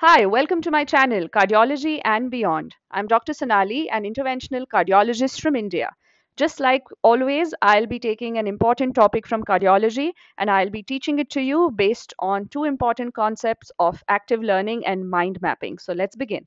Hi, welcome to my channel, Cardiology and Beyond. I'm Dr. Sonali, an interventional cardiologist from India. Just like always, I'll be taking an important topic from cardiology and I'll be teaching it to you based on two important concepts of active learning and mind mapping. So let's begin.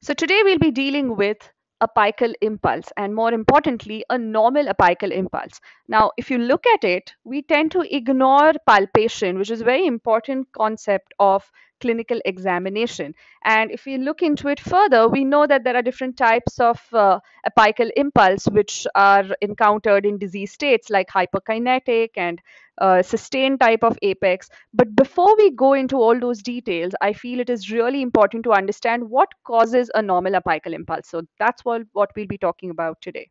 So today we'll be dealing with apical impulse and more importantly a normal apical impulse now if you look at it we tend to ignore palpation which is a very important concept of clinical examination. And if we look into it further, we know that there are different types of uh, apical impulse which are encountered in disease states like hyperkinetic and uh, sustained type of apex. But before we go into all those details, I feel it is really important to understand what causes a normal apical impulse. So that's what, what we'll be talking about today.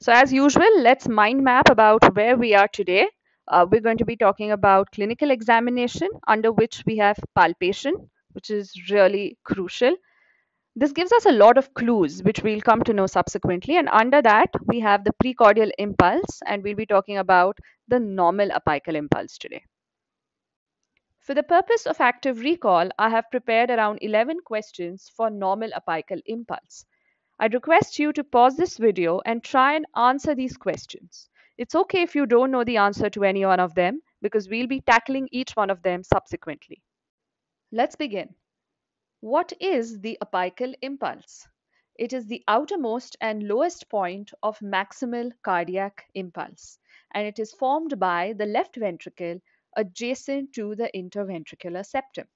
So as usual, let's mind map about where we are today uh, we're going to be talking about clinical examination, under which we have palpation, which is really crucial. This gives us a lot of clues, which we'll come to know subsequently. And under that, we have the precordial impulse, and we'll be talking about the normal apical impulse today. For the purpose of active recall, I have prepared around 11 questions for normal apical impulse. I'd request you to pause this video and try and answer these questions. It's okay if you don't know the answer to any one of them because we'll be tackling each one of them subsequently. Let's begin. What is the apical impulse? It is the outermost and lowest point of maximal cardiac impulse, and it is formed by the left ventricle adjacent to the interventricular septum.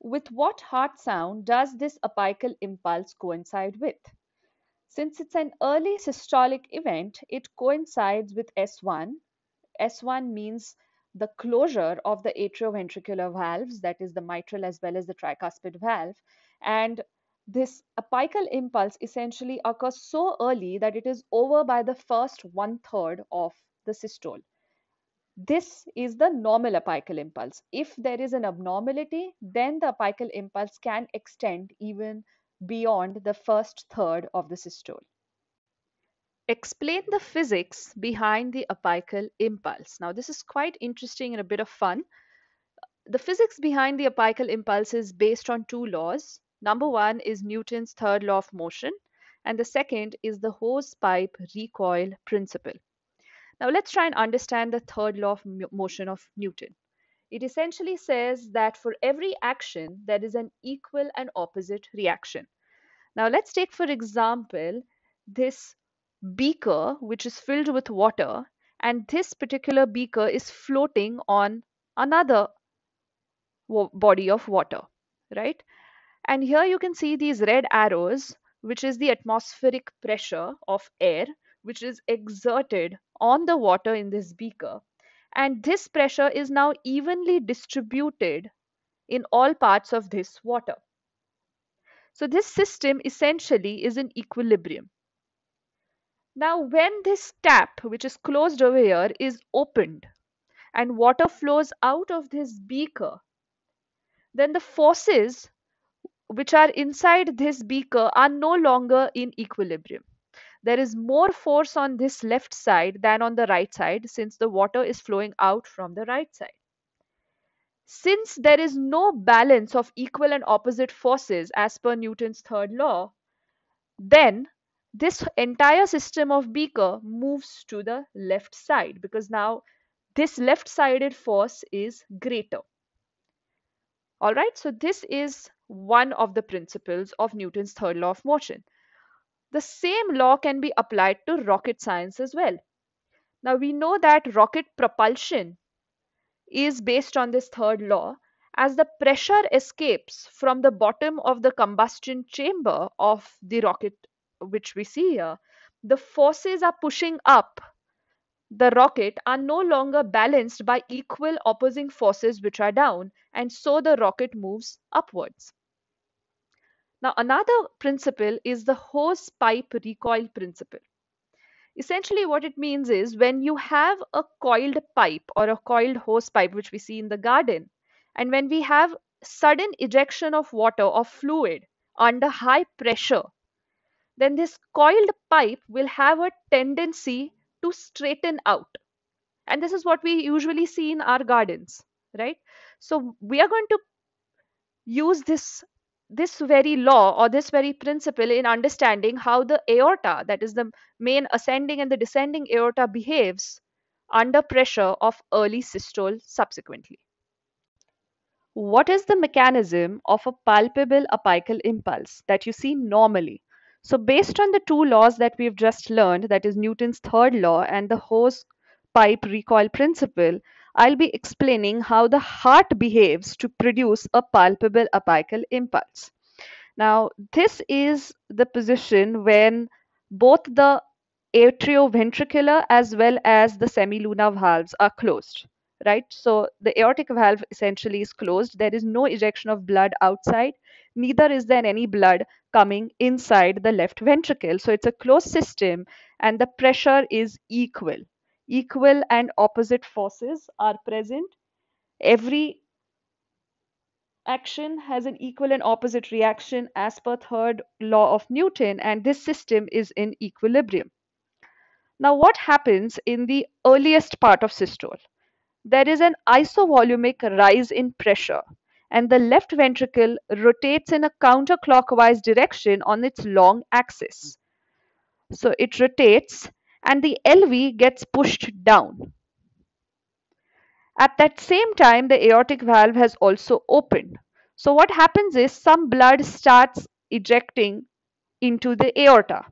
With what heart sound does this apical impulse coincide with? Since it's an early systolic event, it coincides with S1. S1 means the closure of the atrioventricular valves, that is the mitral as well as the tricuspid valve. And this apical impulse essentially occurs so early that it is over by the first one third of the systole. This is the normal apical impulse. If there is an abnormality, then the apical impulse can extend even beyond the first third of the systole. Explain the physics behind the apical impulse. Now, this is quite interesting and a bit of fun. The physics behind the apical impulse is based on two laws. Number one is Newton's third law of motion, and the second is the hose pipe recoil principle. Now, let's try and understand the third law of motion of Newton. It essentially says that for every action, there is an equal and opposite reaction. Now, let's take, for example, this beaker, which is filled with water, and this particular beaker is floating on another body of water, right? And here you can see these red arrows, which is the atmospheric pressure of air, which is exerted on the water in this beaker and this pressure is now evenly distributed in all parts of this water. So this system essentially is in equilibrium. Now when this tap, which is closed over here, is opened and water flows out of this beaker, then the forces which are inside this beaker are no longer in equilibrium there is more force on this left side than on the right side since the water is flowing out from the right side. Since there is no balance of equal and opposite forces as per Newton's third law, then this entire system of beaker moves to the left side because now this left sided force is greater. All right, so this is one of the principles of Newton's third law of motion. The same law can be applied to rocket science as well. Now we know that rocket propulsion is based on this third law as the pressure escapes from the bottom of the combustion chamber of the rocket which we see here the forces are pushing up the rocket are no longer balanced by equal opposing forces which are down and so the rocket moves upwards now, another principle is the hose pipe recoil principle. Essentially, what it means is when you have a coiled pipe or a coiled hose pipe, which we see in the garden, and when we have sudden ejection of water or fluid under high pressure, then this coiled pipe will have a tendency to straighten out. And this is what we usually see in our gardens, right? So we are going to use this this very law or this very principle in understanding how the aorta, that is the main ascending and the descending aorta, behaves under pressure of early systole subsequently. What is the mechanism of a palpable apical impulse that you see normally? So, based on the two laws that we've just learned, that is Newton's third law and the hose pipe recoil principle, I'll be explaining how the heart behaves to produce a palpable apical impulse. Now, this is the position when both the atrioventricular as well as the semilunar valves are closed right so the aortic valve essentially is closed there is no ejection of blood outside neither is there any blood coming inside the left ventricle so it's a closed system and the pressure is equal equal and opposite forces are present. Every action has an equal and opposite reaction as per third law of Newton and this system is in equilibrium. Now what happens in the earliest part of systole? There is an isovolumic rise in pressure and the left ventricle rotates in a counterclockwise direction on its long axis. So it rotates and the LV gets pushed down. At that same time, the aortic valve has also opened. So what happens is some blood starts ejecting into the aorta.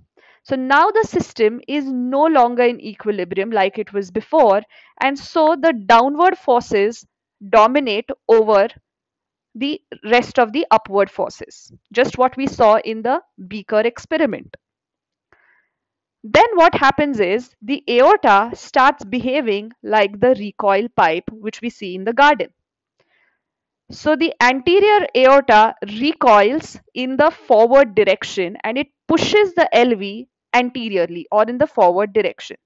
So now the system is no longer in equilibrium like it was before and so the downward forces dominate over the rest of the upward forces. Just what we saw in the Beaker experiment. Then what happens is the aorta starts behaving like the recoil pipe which we see in the garden. So the anterior aorta recoils in the forward direction and it pushes the LV anteriorly or in the forward direction.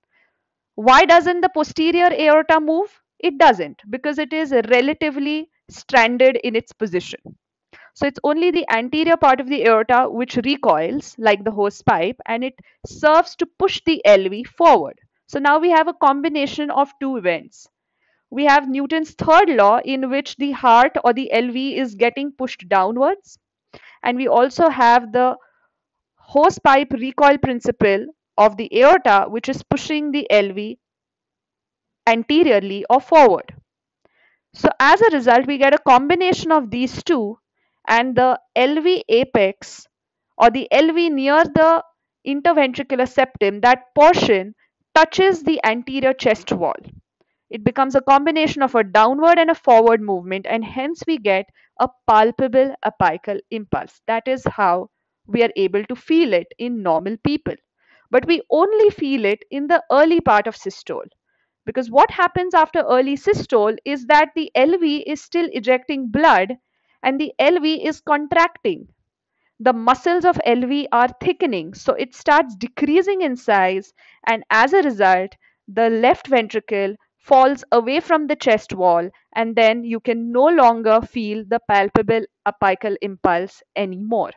Why doesn't the posterior aorta move? It doesn't because it is relatively stranded in its position. So it's only the anterior part of the aorta which recoils like the hose pipe and it serves to push the LV forward. So now we have a combination of two events. We have Newton's third law in which the heart or the LV is getting pushed downwards. And we also have the hose pipe recoil principle of the aorta which is pushing the LV anteriorly or forward. So as a result, we get a combination of these two and the LV apex or the LV near the interventricular septum, that portion touches the anterior chest wall. It becomes a combination of a downward and a forward movement, and hence we get a palpable apical impulse. That is how we are able to feel it in normal people. But we only feel it in the early part of systole. Because what happens after early systole is that the LV is still ejecting blood and the LV is contracting. The muscles of LV are thickening, so it starts decreasing in size, and as a result, the left ventricle falls away from the chest wall, and then you can no longer feel the palpable apical impulse anymore.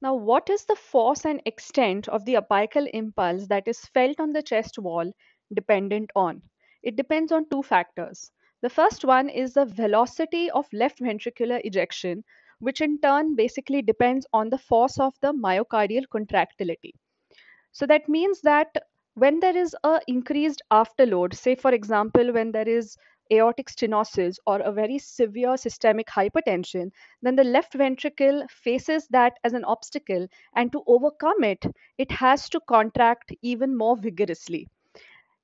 Now, what is the force and extent of the apical impulse that is felt on the chest wall dependent on? It depends on two factors the first one is the velocity of left ventricular ejection, which in turn basically depends on the force of the myocardial contractility. So that means that when there is a increased afterload, say for example, when there is aortic stenosis or a very severe systemic hypertension, then the left ventricle faces that as an obstacle. And to overcome it, it has to contract even more vigorously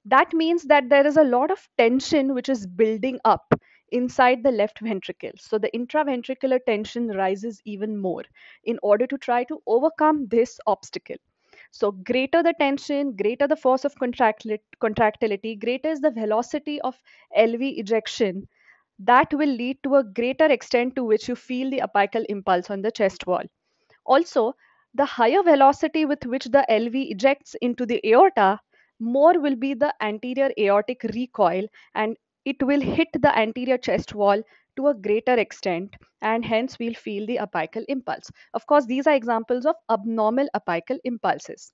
that means that there is a lot of tension which is building up inside the left ventricle. So the intraventricular tension rises even more in order to try to overcome this obstacle. So greater the tension, greater the force of contractility, greater is the velocity of LV ejection. That will lead to a greater extent to which you feel the apical impulse on the chest wall. Also, the higher velocity with which the LV ejects into the aorta more will be the anterior aortic recoil and it will hit the anterior chest wall to a greater extent and hence we'll feel the apical impulse. Of course, these are examples of abnormal apical impulses.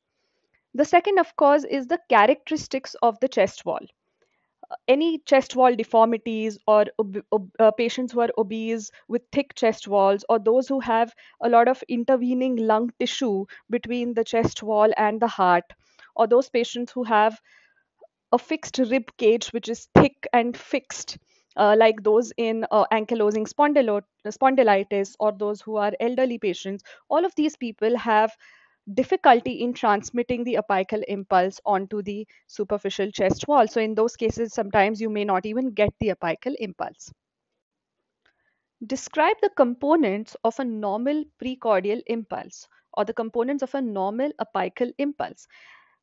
The second, of course, is the characteristics of the chest wall. Uh, any chest wall deformities or uh, patients who are obese with thick chest walls or those who have a lot of intervening lung tissue between the chest wall and the heart or those patients who have a fixed rib cage which is thick and fixed uh, like those in uh, ankylosing spondylitis or those who are elderly patients all of these people have difficulty in transmitting the apical impulse onto the superficial chest wall so in those cases sometimes you may not even get the apical impulse describe the components of a normal precordial impulse or the components of a normal apical impulse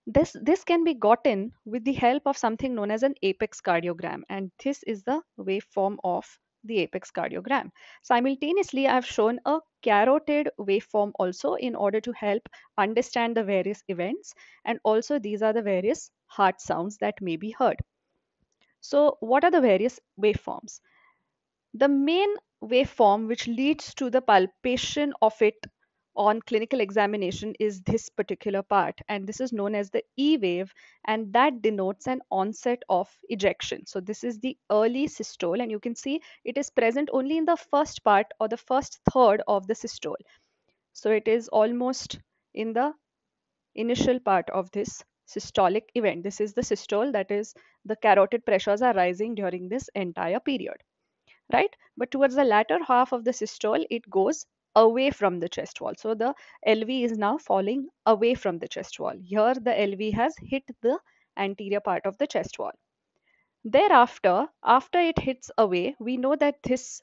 this, this can be gotten with the help of something known as an apex cardiogram and this is the waveform of the apex cardiogram. Simultaneously, I have shown a carotid waveform also in order to help understand the various events and also these are the various heart sounds that may be heard. So what are the various waveforms? The main waveform which leads to the palpation of it on clinical examination is this particular part, and this is known as the E wave, and that denotes an onset of ejection. So, this is the early systole, and you can see it is present only in the first part or the first third of the systole. So, it is almost in the initial part of this systolic event. This is the systole, that is, the carotid pressures are rising during this entire period right? But towards the latter half of the systole, it goes away from the chest wall. So the LV is now falling away from the chest wall. Here the LV has hit the anterior part of the chest wall. Thereafter, after it hits away, we know that this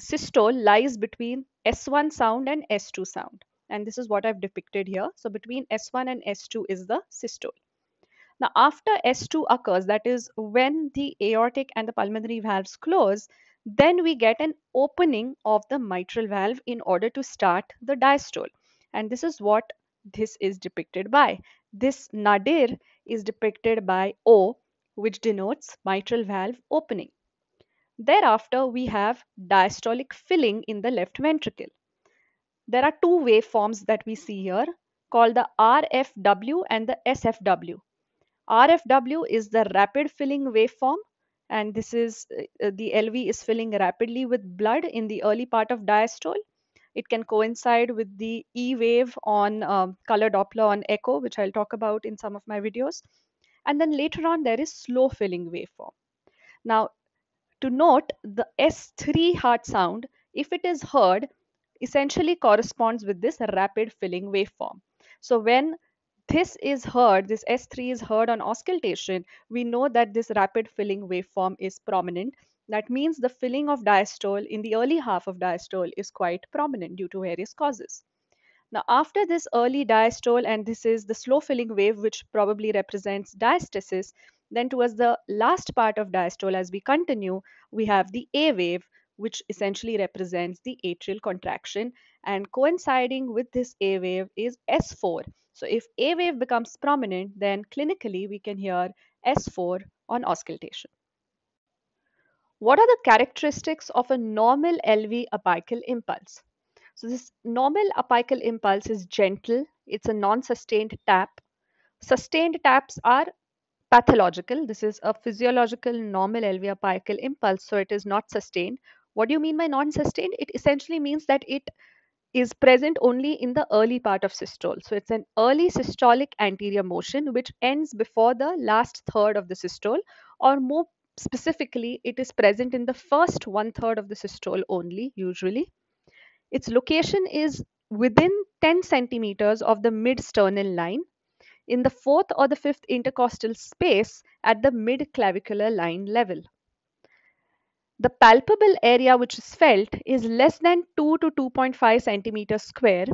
systole lies between S1 sound and S2 sound. And this is what I've depicted here. So between S1 and S2 is the systole. Now after S2 occurs, that is when the aortic and the pulmonary valves close, then we get an opening of the mitral valve in order to start the diastole. And this is what this is depicted by. This nadir is depicted by O, which denotes mitral valve opening. Thereafter, we have diastolic filling in the left ventricle. There are two waveforms that we see here called the RFW and the SFW. RFW is the rapid filling waveform and this is uh, the LV is filling rapidly with blood in the early part of diastole. It can coincide with the E wave on um, color Doppler on echo, which I'll talk about in some of my videos. And then later on, there is slow filling waveform. Now, to note, the S3 heart sound, if it is heard, essentially corresponds with this rapid filling waveform. So when this is heard, this S3 is heard on auscultation, we know that this rapid filling waveform is prominent. That means the filling of diastole in the early half of diastole is quite prominent due to various causes. Now, after this early diastole, and this is the slow filling wave, which probably represents diastasis, then towards the last part of diastole, as we continue, we have the A wave, which essentially represents the atrial contraction. And coinciding with this A wave is S4, so if A wave becomes prominent, then clinically we can hear S4 on auscultation. What are the characteristics of a normal LV apical impulse? So this normal apical impulse is gentle. It's a non-sustained tap. Sustained taps are pathological. This is a physiological normal LV apical impulse, so it is not sustained. What do you mean by non-sustained? It essentially means that it is present only in the early part of systole. So it's an early systolic anterior motion which ends before the last third of the systole or more specifically it is present in the first one third of the systole only usually. Its location is within 10 centimeters of the mid sternal line in the fourth or the fifth intercostal space at the mid clavicular line level. The palpable area which is felt is less than 2 to 2.5 centimeters square.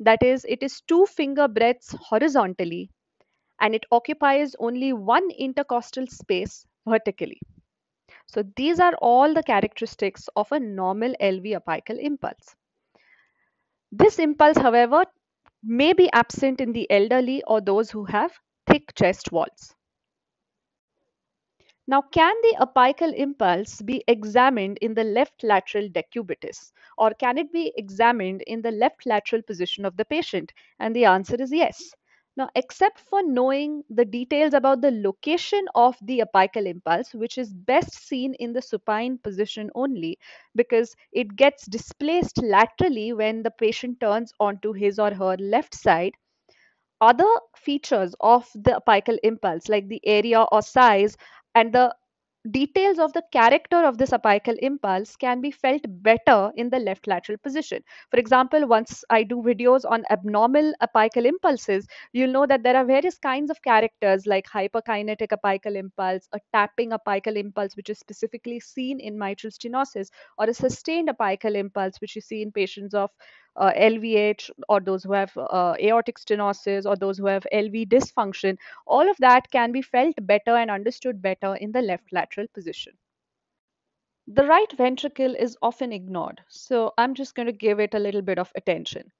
That is, it is two finger breadths horizontally and it occupies only one intercostal space vertically. So these are all the characteristics of a normal LV apical impulse. This impulse, however, may be absent in the elderly or those who have thick chest walls. Now can the apical impulse be examined in the left lateral decubitus or can it be examined in the left lateral position of the patient? And the answer is yes. Now, except for knowing the details about the location of the apical impulse, which is best seen in the supine position only, because it gets displaced laterally when the patient turns onto his or her left side, other features of the apical impulse, like the area or size, and the details of the character of this apical impulse can be felt better in the left lateral position. For example, once I do videos on abnormal apical impulses, you'll know that there are various kinds of characters like hyperkinetic apical impulse, a tapping apical impulse, which is specifically seen in mitral stenosis, or a sustained apical impulse, which you see in patients of uh, LVH or those who have uh, aortic stenosis or those who have LV dysfunction, all of that can be felt better and understood better in the left lateral position. The right ventricle is often ignored, so I'm just going to give it a little bit of attention.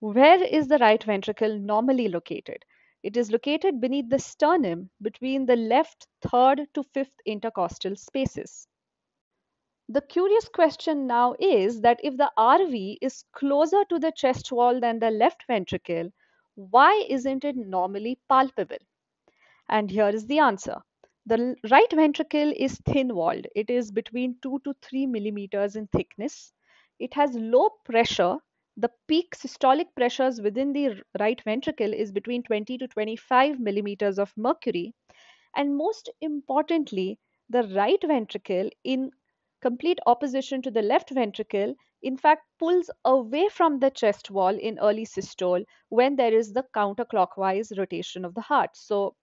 Where is the right ventricle normally located? It is located beneath the sternum between the left third to fifth intercostal spaces. The curious question now is that if the RV is closer to the chest wall than the left ventricle, why isn't it normally palpable? And here is the answer. The right ventricle is thin walled, it is between 2 to 3 millimeters in thickness. It has low pressure. The peak systolic pressures within the right ventricle is between 20 to 25 millimeters of mercury. And most importantly, the right ventricle in complete opposition to the left ventricle in fact pulls away from the chest wall in early systole when there is the counterclockwise rotation of the heart. So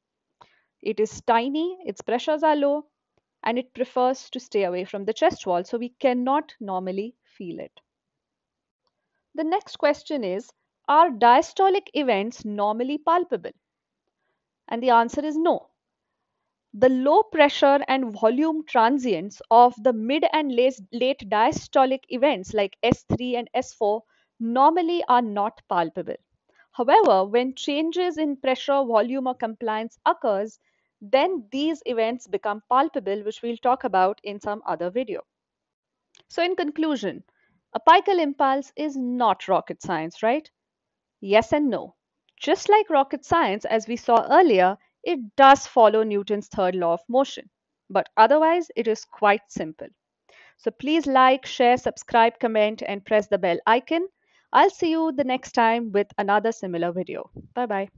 it is tiny, its pressures are low, and it prefers to stay away from the chest wall. So we cannot normally feel it. The next question is Are diastolic events normally palpable? And the answer is no the low pressure and volume transients of the mid and late, diastolic events like S3 and S4 normally are not palpable. However, when changes in pressure, volume, or compliance occurs, then these events become palpable, which we'll talk about in some other video. So in conclusion, a apical impulse is not rocket science, right? Yes and no. Just like rocket science, as we saw earlier, it does follow Newton's third law of motion. But otherwise, it is quite simple. So please like, share, subscribe, comment, and press the bell icon. I'll see you the next time with another similar video. Bye bye.